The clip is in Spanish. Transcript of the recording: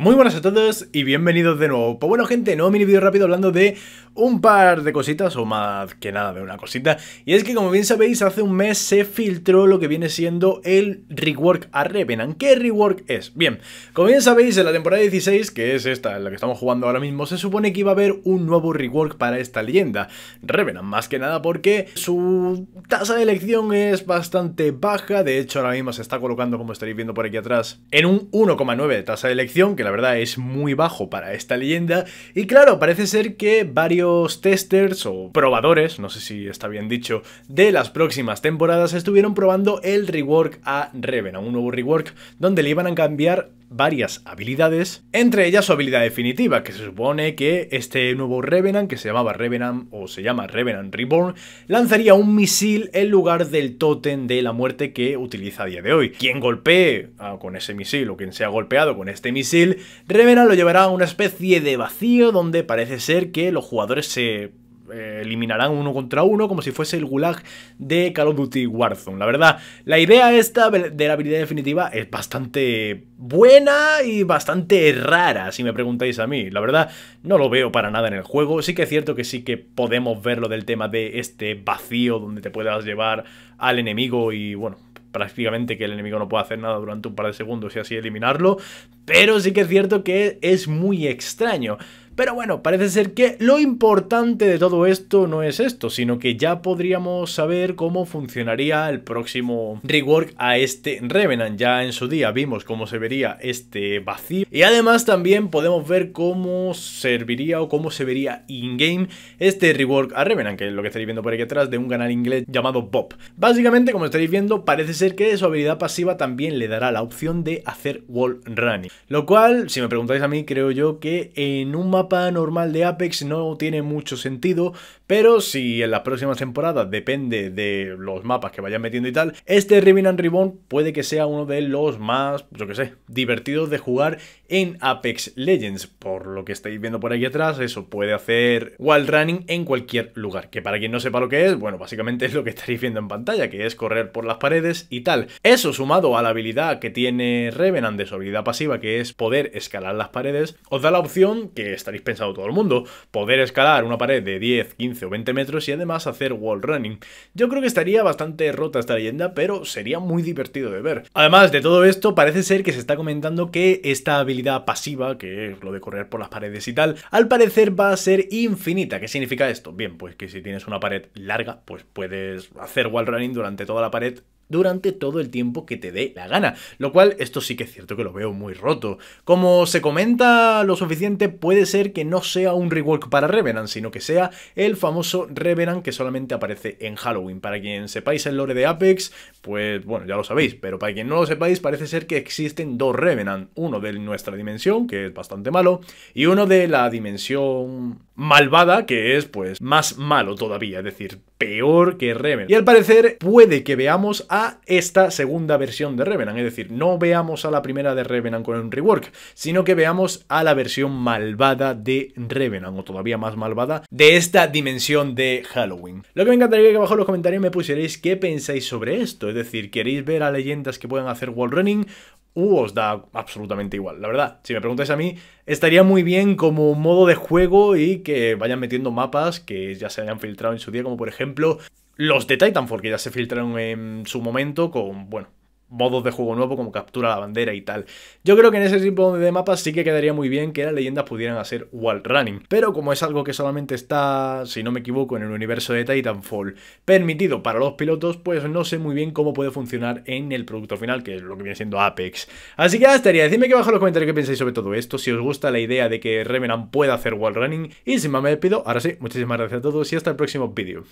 Muy buenas a todos y bienvenidos de nuevo. Pues bueno gente, nuevo mini vídeo rápido hablando de un par de cositas, o más que nada de una cosita. Y es que como bien sabéis, hace un mes se filtró lo que viene siendo el rework a Revenant. ¿Qué rework es? Bien, como bien sabéis, en la temporada 16, que es esta en la que estamos jugando ahora mismo, se supone que iba a haber un nuevo rework para esta leyenda. Revenant, más que nada porque su tasa de elección es bastante baja. De hecho, ahora mismo se está colocando, como estaréis viendo por aquí atrás, en un 1,9 de tasa de elección, que verdad es muy bajo para esta leyenda. Y claro, parece ser que varios testers o probadores, no sé si está bien dicho, de las próximas temporadas estuvieron probando el rework a Revenant un nuevo rework donde le iban a cambiar varias habilidades, entre ellas su habilidad definitiva, que se supone que este nuevo Revenant, que se llamaba Revenant o se llama Revenant Reborn, lanzaría un misil en lugar del tótem de la muerte que utiliza a día de hoy. Quien golpee ah, con ese misil o quien se sea golpeado con este misil Revenant lo llevará a una especie de vacío donde parece ser que los jugadores se eh, eliminarán uno contra uno como si fuese el gulag de Call of Duty Warzone. La verdad, la idea esta de la habilidad definitiva es bastante buena y bastante rara, si me preguntáis a mí. La verdad, no lo veo para nada en el juego. Sí que es cierto que sí que podemos ver lo del tema de este vacío donde te puedas llevar al enemigo y bueno, prácticamente que el enemigo no puede hacer nada durante un par de segundos y así eliminarlo, pero sí que es cierto que es muy extraño. Pero bueno, parece ser que lo importante de todo esto no es esto, sino que ya podríamos saber cómo funcionaría el próximo rework a este Revenant. Ya en su día vimos cómo se vería este vacío y además también podemos ver cómo serviría o cómo se vería in-game este rework a Revenant, que es lo que estaréis viendo por aquí atrás de un canal inglés llamado Bob. Básicamente, como estaréis viendo, parece ser que su habilidad pasiva también le dará la opción de hacer wall running, lo cual, si me preguntáis a mí, creo yo que en un mapa normal de Apex no tiene mucho sentido, pero si en las próximas temporadas depende de los mapas que vayan metiendo y tal, este Revenant and Ribbon puede que sea uno de los más, yo que sé, divertidos de jugar en Apex Legends. Por lo que estáis viendo por aquí atrás, eso puede hacer wild running en cualquier lugar. Que para quien no sepa lo que es, bueno, básicamente es lo que estaréis viendo en pantalla, que es correr por las paredes y tal. Eso sumado a la habilidad que tiene Revenant de su habilidad pasiva, que es poder escalar las paredes, os da la opción que está habéis pensado todo el mundo, poder escalar una pared de 10, 15 o 20 metros y además hacer wall running. Yo creo que estaría bastante rota esta leyenda, pero sería muy divertido de ver. Además de todo esto, parece ser que se está comentando que esta habilidad pasiva, que es lo de correr por las paredes y tal, al parecer va a ser infinita. ¿Qué significa esto? Bien, pues que si tienes una pared larga, pues puedes hacer wall running durante toda la pared durante todo el tiempo que te dé la gana, lo cual esto sí que es cierto que lo veo muy roto. Como se comenta lo suficiente, puede ser que no sea un rework para Revenant, sino que sea el famoso Revenant que solamente aparece en Halloween. Para quien sepáis el lore de Apex, pues bueno, ya lo sabéis, pero para quien no lo sepáis, parece ser que existen dos Revenant, uno de nuestra dimensión, que es bastante malo, y uno de la dimensión malvada, que es pues más malo todavía, es decir, peor que Revenant Y al parecer puede que veamos a esta segunda versión de Revenant, es decir, no veamos a la primera de Revenant con un rework, sino que veamos a la versión malvada de Revenant, o todavía más malvada, de esta dimensión de Halloween. Lo que me encantaría que abajo en los comentarios me pusierais qué pensáis sobre esto, es decir, ¿queréis ver a leyendas que puedan hacer wall running u os da absolutamente igual. La verdad, si me preguntáis a mí, estaría muy bien como modo de juego y que vayan metiendo mapas que ya se hayan filtrado en su día, como por ejemplo los de Titanfall, que ya se filtraron en su momento con, bueno, modos de juego nuevo como captura la bandera y tal. Yo creo que en ese tipo de mapas sí que quedaría muy bien que las leyendas pudieran hacer wall running, pero como es algo que solamente está, si no me equivoco, en el universo de Titanfall permitido para los pilotos, pues no sé muy bien cómo puede funcionar en el producto final, que es lo que viene siendo Apex. Así que ya estaría, decidme que abajo en los comentarios qué pensáis sobre todo esto, si os gusta la idea de que Revenant pueda hacer wall running, y sin más me despido, ahora sí, muchísimas gracias a todos y hasta el próximo vídeo.